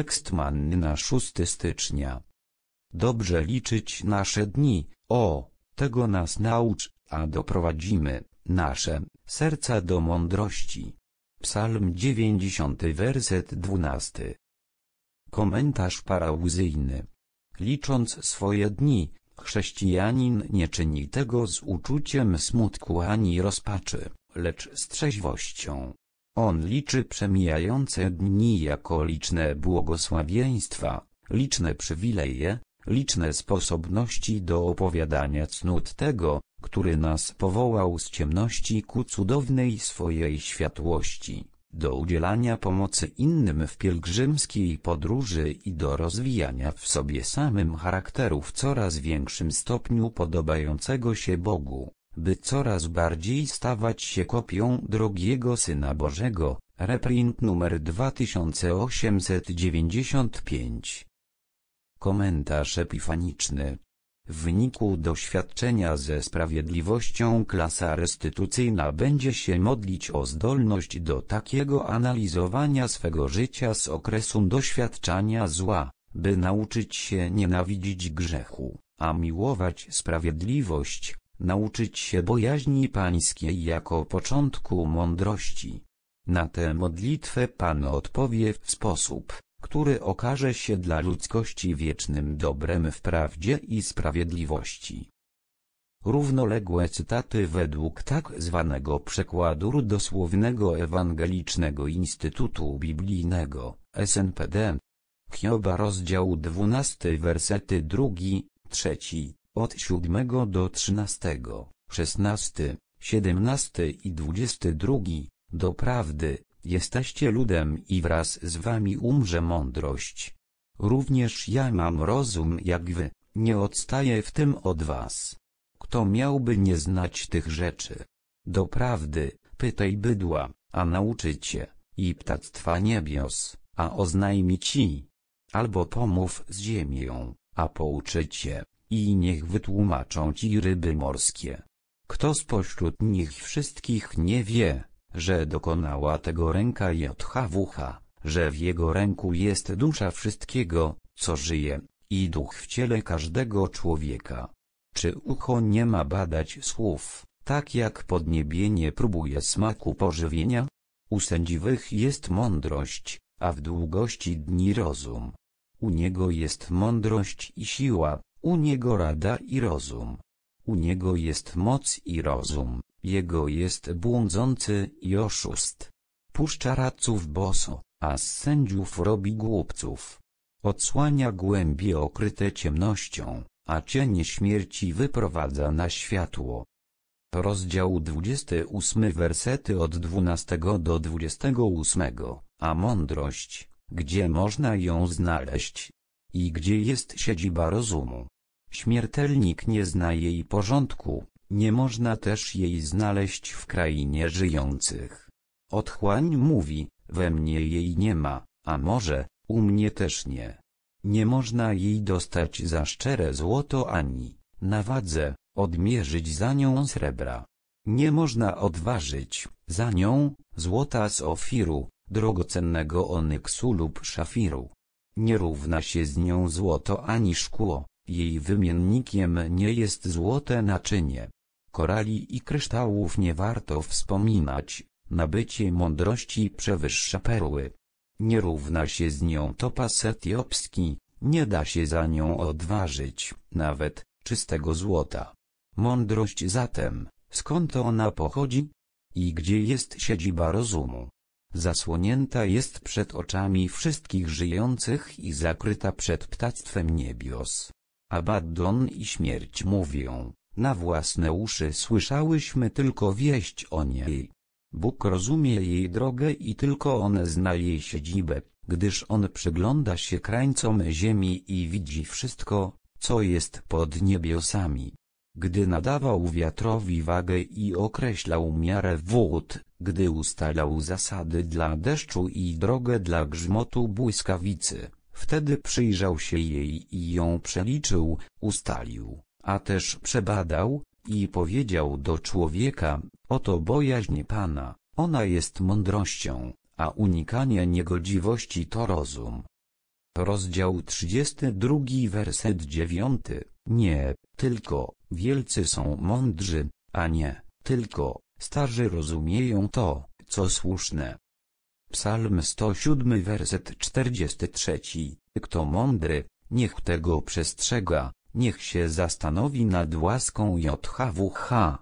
Tekst manny na 6 stycznia. Dobrze liczyć nasze dni, o, tego nas naucz, a doprowadzimy, nasze, serca do mądrości. Psalm 90 werset 12. Komentarz parałzyjny. Licząc swoje dni, chrześcijanin nie czyni tego z uczuciem smutku ani rozpaczy, lecz z trzeźwością. On liczy przemijające dni jako liczne błogosławieństwa, liczne przywileje, liczne sposobności do opowiadania cnót tego, który nas powołał z ciemności ku cudownej swojej światłości, do udzielania pomocy innym w pielgrzymskiej podróży i do rozwijania w sobie samym charakteru w coraz większym stopniu podobającego się Bogu by coraz bardziej stawać się kopią drogiego Syna Bożego. Reprint numer 2895. Komentarz epifaniczny. W wyniku doświadczenia ze sprawiedliwością klasa restytucyjna będzie się modlić o zdolność do takiego analizowania swego życia z okresu doświadczania zła, by nauczyć się nienawidzić grzechu, a miłować sprawiedliwość, nauczyć się bojaźni pańskiej jako początku mądrości. Na tę modlitwę Pan odpowie w sposób, który okaże się dla ludzkości wiecznym dobrem w prawdzie i sprawiedliwości. Równoległe cytaty według tak zwanego przekładu rudosłownego Ewangelicznego Instytutu Biblijnego, SNPD. Hioba rozdział 12 wersety 2, 3 od 7 do 13, 16, 17 i 22, do prawdy, jesteście ludem i wraz z wami umrze mądrość. Również ja mam rozum jak wy, nie odstaję w tym od was. Kto miałby nie znać tych rzeczy? Do prawdy, pytaj bydła, a nauczycie i ptactwa niebios, a oznajmi ci. Albo pomów z ziemią, a pouczycie i niech wytłumaczą ci ryby morskie. Kto spośród nich wszystkich nie wie, że dokonała tego ręka JHWH, że w jego ręku jest dusza wszystkiego, co żyje, i duch w ciele każdego człowieka. Czy ucho nie ma badać słów, tak jak podniebienie próbuje smaku pożywienia? U sędziwych jest mądrość, a w długości dni rozum. U niego jest mądrość i siła, u niego rada i rozum. U niego jest moc i rozum, jego jest błądzący i oszust. Puszcza radców boso, a z sędziów robi głupców. Odsłania głębie okryte ciemnością, a cienie śmierci wyprowadza na światło. Rozdział 28 wersety od 12 do 28, a mądrość, gdzie można ją znaleźć? I gdzie jest siedziba rozumu? Śmiertelnik nie zna jej porządku, nie można też jej znaleźć w krainie żyjących. Otchłań mówi, we mnie jej nie ma, a może, u mnie też nie. Nie można jej dostać za szczere złoto ani, na wadze, odmierzyć za nią srebra. Nie można odważyć, za nią, złota z ofiru, drogocennego onyksu lub szafiru. Nie równa się z nią złoto ani szkło. Jej wymiennikiem nie jest złote naczynie. Korali i kryształów nie warto wspominać, nabycie mądrości przewyższa perły. Nie równa się z nią topas etiopski, nie da się za nią odważyć, nawet, czystego złota. Mądrość zatem, skąd ona pochodzi? I gdzie jest siedziba rozumu? Zasłonięta jest przed oczami wszystkich żyjących i zakryta przed ptactwem niebios. Abaddon i śmierć mówią, na własne uszy słyszałyśmy tylko wieść o niej. Bóg rozumie jej drogę i tylko On zna jej siedzibę, gdyż On przygląda się krańcom ziemi i widzi wszystko, co jest pod niebiosami. Gdy nadawał wiatrowi wagę i określał miarę wód, gdy ustalał zasady dla deszczu i drogę dla grzmotu błyskawicy, Wtedy przyjrzał się jej i ją przeliczył, ustalił, a też przebadał, i powiedział do człowieka, oto bojaźń Pana, ona jest mądrością, a unikanie niegodziwości to rozum. Rozdział 32 werset 9, nie, tylko, wielcy są mądrzy, a nie, tylko, starzy rozumieją to, co słuszne. Psalm 107 werset 43. Kto mądry, niech tego przestrzega, niech się zastanowi nad łaską JHWH.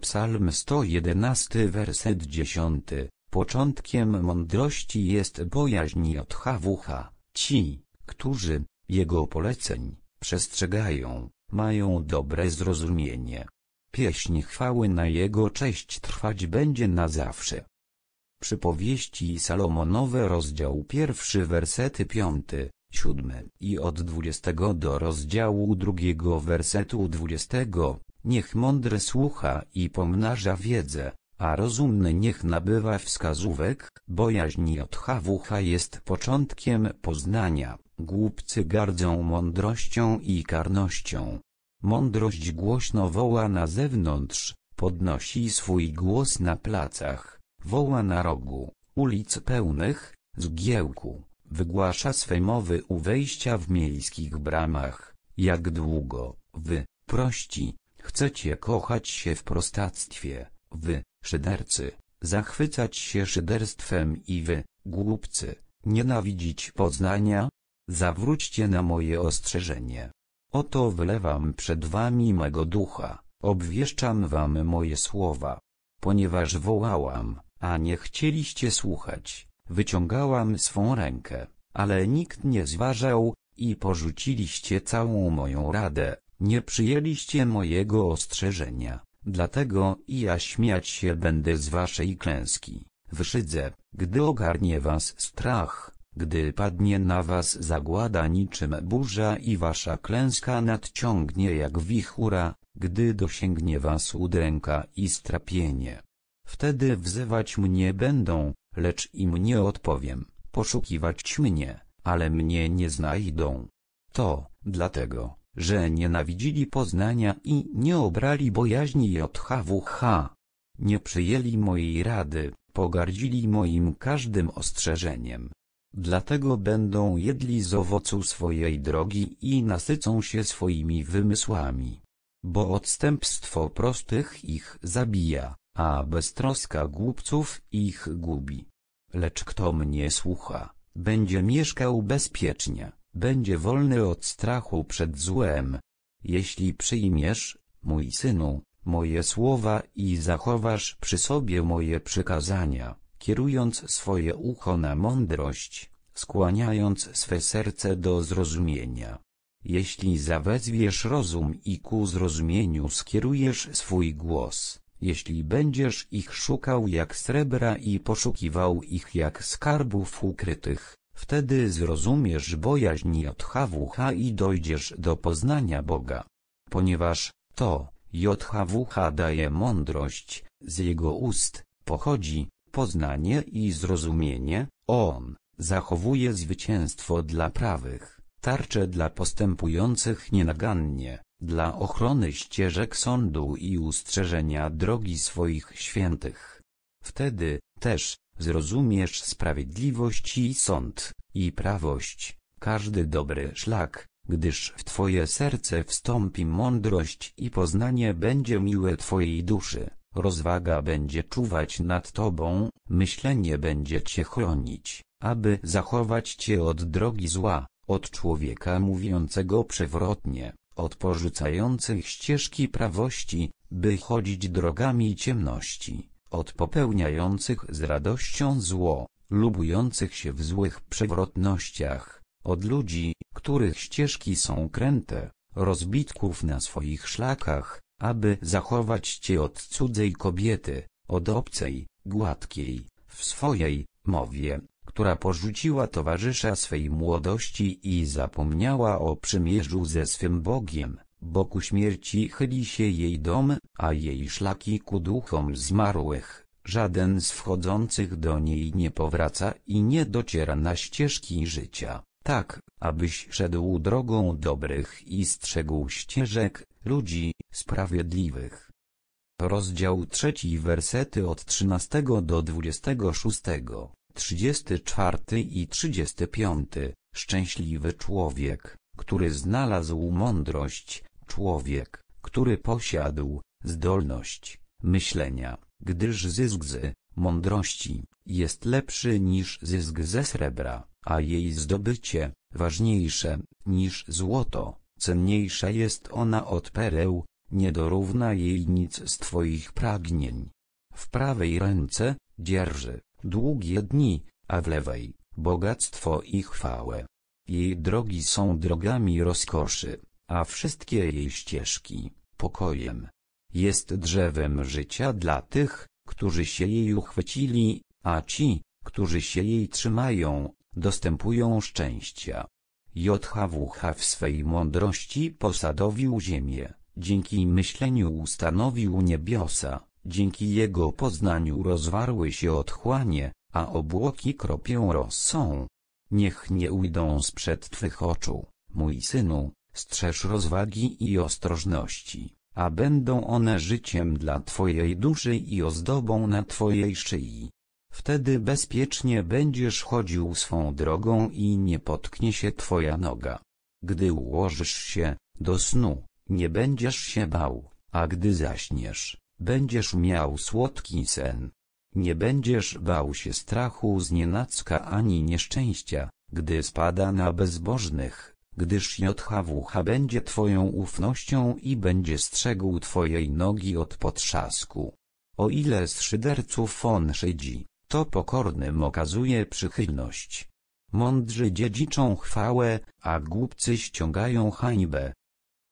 Psalm 111 werset 10. Początkiem mądrości jest bojaźń JHWH. Ci, którzy jego poleceń przestrzegają, mają dobre zrozumienie. Pieśń chwały na jego cześć trwać będzie na zawsze. Przypowieści Salomonowe rozdział pierwszy wersety piąty, siódmy i od dwudziestego do rozdziału drugiego wersetu dwudziestego, niech mądry słucha i pomnaża wiedzę, a rozumny niech nabywa wskazówek, bojaźń od hawucha jest początkiem poznania, głupcy gardzą mądrością i karnością. Mądrość głośno woła na zewnątrz, podnosi swój głos na placach woła na rogu, ulic pełnych, zgiełku, wygłasza swe mowy u wejścia w miejskich bramach, jak długo, wy, prości, chcecie kochać się w prostactwie, wy, szydercy, zachwycać się szyderstwem i wy, głupcy, nienawidzić poznania? Zawróćcie na moje ostrzeżenie. Oto wylewam przed wami mego ducha, obwieszczam wam moje słowa. Ponieważ wołałam, a nie chcieliście słuchać. Wyciągałam swą rękę, ale nikt nie zważał, i porzuciliście całą moją radę, nie przyjęliście mojego ostrzeżenia, dlatego i ja śmiać się będę z waszej klęski, wyszydzę, gdy ogarnie was strach, gdy padnie na was zagłada niczym burza i wasza klęska nadciągnie jak wichura, gdy dosięgnie was udręka i strapienie. Wtedy wzywać mnie będą, lecz im nie odpowiem, poszukiwać mnie, ale mnie nie znajdą. To, dlatego, że nienawidzili poznania i nie obrali bojaźni JHWH. Nie przyjęli mojej rady, pogardzili moim każdym ostrzeżeniem. Dlatego będą jedli z owocu swojej drogi i nasycą się swoimi wymysłami. Bo odstępstwo prostych ich zabija, a beztroska głupców ich gubi. Lecz kto mnie słucha, będzie mieszkał bezpiecznie, będzie wolny od strachu przed złem. Jeśli przyjmiesz, mój synu, moje słowa i zachowasz przy sobie moje przykazania, kierując swoje ucho na mądrość, skłaniając swe serce do zrozumienia. Jeśli zawezwiesz rozum i ku zrozumieniu skierujesz swój głos, jeśli będziesz ich szukał jak srebra i poszukiwał ich jak skarbów ukrytych, wtedy zrozumiesz bojaźń JHWH i dojdziesz do poznania Boga. Ponieważ, to, JHWH daje mądrość, z jego ust, pochodzi, poznanie i zrozumienie, on, zachowuje zwycięstwo dla prawych, tarczę dla postępujących nienagannie dla ochrony ścieżek sądu i ustrzeżenia drogi swoich świętych. Wtedy, też, zrozumiesz sprawiedliwość i sąd, i prawość, każdy dobry szlak, gdyż w Twoje serce wstąpi mądrość i poznanie będzie miłe Twojej duszy, rozwaga będzie czuwać nad Tobą, myślenie będzie Cię chronić, aby zachować Cię od drogi zła, od człowieka mówiącego przewrotnie od porzucających ścieżki prawości, by chodzić drogami ciemności, od popełniających z radością zło, lubujących się w złych przewrotnościach, od ludzi, których ścieżki są kręte, rozbitków na swoich szlakach, aby zachować cię od cudzej kobiety, od obcej, gładkiej, w swojej, mowie, która porzuciła towarzysza swej młodości i zapomniała o przymierzu ze swym Bogiem. Boku śmierci chyli się jej dom, a jej szlaki ku duchom zmarłych. Żaden z wchodzących do niej nie powraca i nie dociera na ścieżki życia, tak, abyś szedł drogą dobrych i strzegł ścieżek, ludzi, sprawiedliwych. Rozdział trzeci wersety od 13 do 26 34 i 35. Szczęśliwy człowiek, który znalazł mądrość, człowiek, który posiadł zdolność myślenia, gdyż zysk z mądrości jest lepszy niż zysk ze srebra, a jej zdobycie ważniejsze niż złoto, cenniejsza jest ona od pereł, nie dorówna jej nic z Twoich pragnień. W prawej ręce dzierży długie dni, a w lewej, bogactwo i chwałę. Jej drogi są drogami rozkoszy, a wszystkie jej ścieżki, pokojem. Jest drzewem życia dla tych, którzy się jej uchwycili, a ci, którzy się jej trzymają, dostępują szczęścia. JHWH w swej mądrości posadowił ziemię, dzięki myśleniu ustanowił niebiosa, Dzięki jego poznaniu rozwarły się otchłanie, a obłoki kropią rosą. Niech nie ujdą sprzed Twych oczu, mój synu, strzeż rozwagi i ostrożności, a będą one życiem dla Twojej duszy i ozdobą na Twojej szyi. Wtedy bezpiecznie będziesz chodził swą drogą i nie potknie się Twoja noga. Gdy ułożysz się, do snu, nie będziesz się bał, a gdy zaśniesz, Będziesz miał słodki sen. Nie będziesz bał się strachu znienacka ani nieszczęścia, gdy spada na bezbożnych, gdyż JHWH będzie Twoją ufnością i będzie strzegł Twojej nogi od potrzasku. O ile z szyderców on szydzi, to pokornym okazuje przychylność. Mądrzy dziedziczą chwałę, a głupcy ściągają hańbę.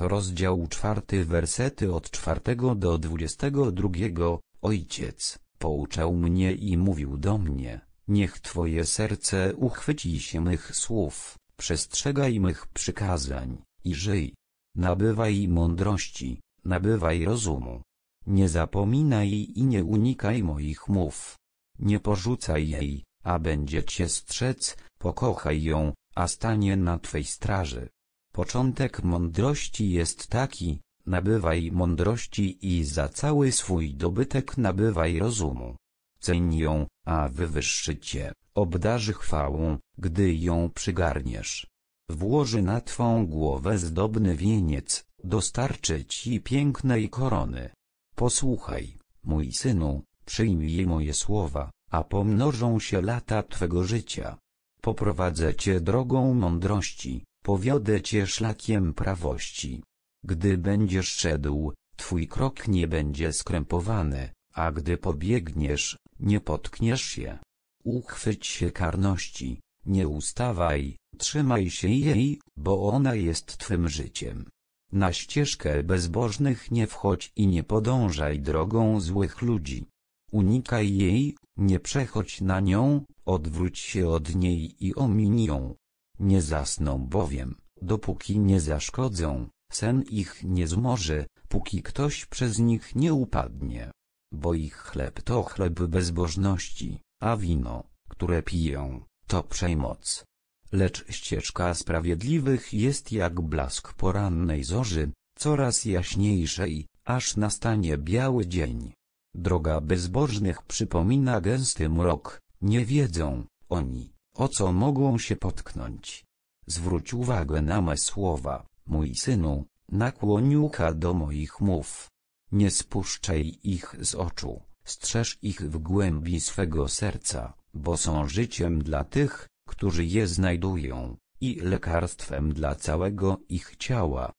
Rozdział czwarty wersety od czwartego do dwudziestego drugiego, Ojciec, pouczał mnie i mówił do mnie, niech Twoje serce uchwyci się mych słów, przestrzegaj mych przykazań, i żyj. Nabywaj mądrości, nabywaj rozumu. Nie zapominaj i nie unikaj moich mów. Nie porzucaj jej, a będzie cię strzec, pokochaj ją, a stanie na Twej straży. Początek mądrości jest taki, nabywaj mądrości i za cały swój dobytek nabywaj rozumu. Ceń ją, a wywyższy cię, obdarzy chwałą, gdy ją przygarniesz. Włoży na twą głowę zdobny wieniec, dostarczy ci pięknej korony. Posłuchaj, mój synu, przyjmij moje słowa, a pomnożą się lata twego życia. Poprowadzę cię drogą mądrości, powiodę cię szlakiem prawości. Gdy będziesz szedł, twój krok nie będzie skrępowany, a gdy pobiegniesz, nie potkniesz się. Uchwyć się karności, nie ustawaj, trzymaj się jej, bo ona jest twym życiem. Na ścieżkę bezbożnych nie wchodź i nie podążaj drogą złych ludzi. Unikaj jej, nie przechodź na nią, odwróć się od niej i ominij ją. Nie zasną bowiem, dopóki nie zaszkodzą, sen ich nie zmoży, póki ktoś przez nich nie upadnie. Bo ich chleb to chleb bezbożności, a wino, które piją, to przejmoc. Lecz ścieżka sprawiedliwych jest jak blask porannej zorzy, coraz jaśniejszej, aż nastanie biały dzień. Droga bezbożnych przypomina gęsty mrok, nie wiedzą, oni, o co mogą się potknąć? Zwróć uwagę na me słowa, mój synu, nakłoń ucha do moich mów. Nie spuszczaj ich z oczu, strzeż ich w głębi swego serca, bo są życiem dla tych, którzy je znajdują, i lekarstwem dla całego ich ciała.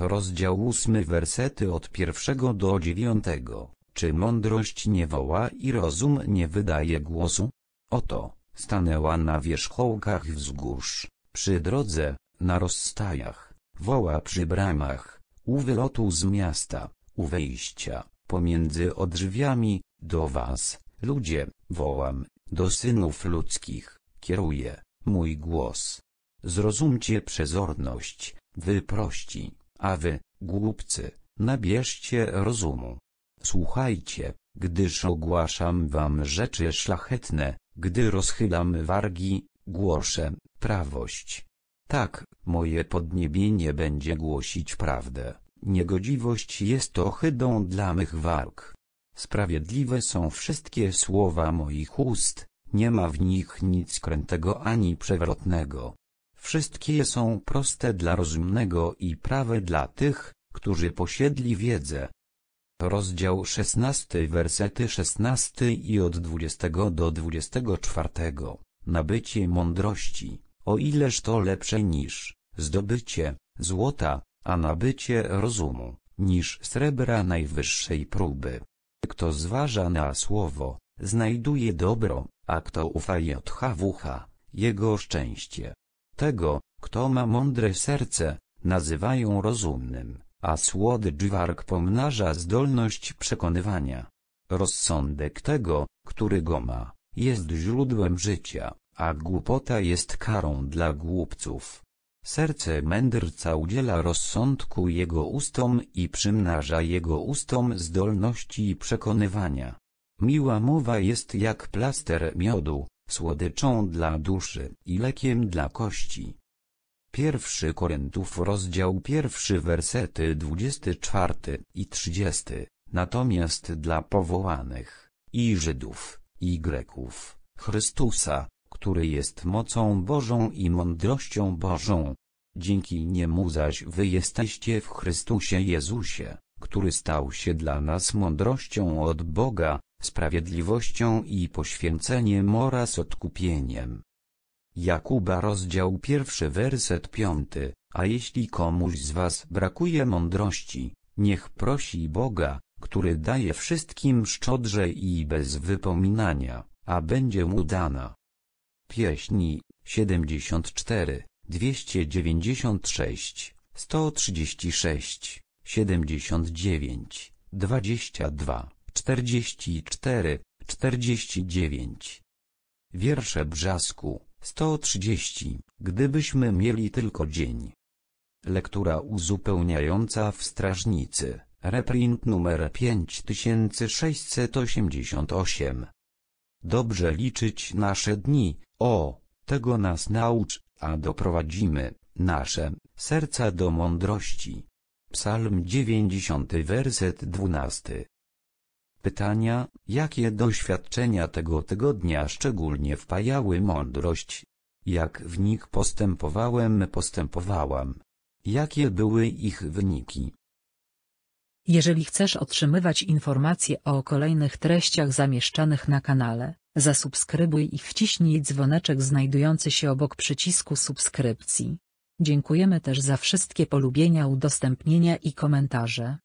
Rozdział ósmy wersety od pierwszego do dziewiątego. Czy mądrość nie woła i rozum nie wydaje głosu? Oto, Stanęła na wierzchołkach wzgórz, przy drodze, na rozstajach, woła przy bramach, u wylotu z miasta, u wejścia, pomiędzy odrzwiami, do was, ludzie, wołam, do synów ludzkich, kieruję, mój głos. Zrozumcie przezorność, wy prości, a wy, głupcy, nabierzcie rozumu. Słuchajcie, gdyż ogłaszam wam rzeczy szlachetne, gdy rozchylam wargi, głoszę prawość. Tak, moje podniebienie będzie głosić prawdę. Niegodziwość jest ohydą dla mych warg. Sprawiedliwe są wszystkie słowa moich ust, nie ma w nich nic krętego ani przewrotnego. Wszystkie są proste dla rozumnego i prawe dla tych, którzy posiedli wiedzę. Rozdział 16 wersety 16 i od 20 do 24 Nabycie mądrości, o ileż to lepsze niż zdobycie złota, a nabycie rozumu, niż srebra najwyższej próby. Kto zważa na słowo, znajduje dobro, a kto ufa JHWH, jego szczęście. Tego, kto ma mądre serce, nazywają rozumnym a słodycz warg pomnaża zdolność przekonywania. Rozsądek tego, który go ma, jest źródłem życia, a głupota jest karą dla głupców. Serce mędrca udziela rozsądku jego ustom i przymnaża jego ustom zdolności przekonywania. Miła mowa jest jak plaster miodu, słodyczą dla duszy i lekiem dla kości. 1 Korintów rozdział 1 wersety 24 i 30, natomiast dla powołanych, i Żydów, i Greków, Chrystusa, który jest mocą Bożą i mądrością Bożą. Dzięki niemu zaś wy jesteście w Chrystusie Jezusie, który stał się dla nas mądrością od Boga, sprawiedliwością i poświęceniem oraz odkupieniem. Jakuba rozdział pierwszy werset piąty, a jeśli komuś z was brakuje mądrości, niech prosi Boga, który daje wszystkim szczodrze i bez wypominania, a będzie mu dana. Pieśni 74, 296, 136, 79, 22, 44, 49. Wiersze Brzasku 130. Gdybyśmy mieli tylko dzień. Lektura uzupełniająca w strażnicy, reprint numer 5688. Dobrze liczyć nasze dni, o, tego nas naucz, a doprowadzimy, nasze, serca do mądrości. Psalm 90 werset 12 Pytania, jakie doświadczenia tego tygodnia szczególnie wpajały mądrość? Jak w nich postępowałem, postępowałam? Jakie były ich wyniki? Jeżeli chcesz otrzymywać informacje o kolejnych treściach zamieszczanych na kanale, zasubskrybuj i wciśnij dzwoneczek znajdujący się obok przycisku subskrypcji. Dziękujemy też za wszystkie polubienia, udostępnienia i komentarze.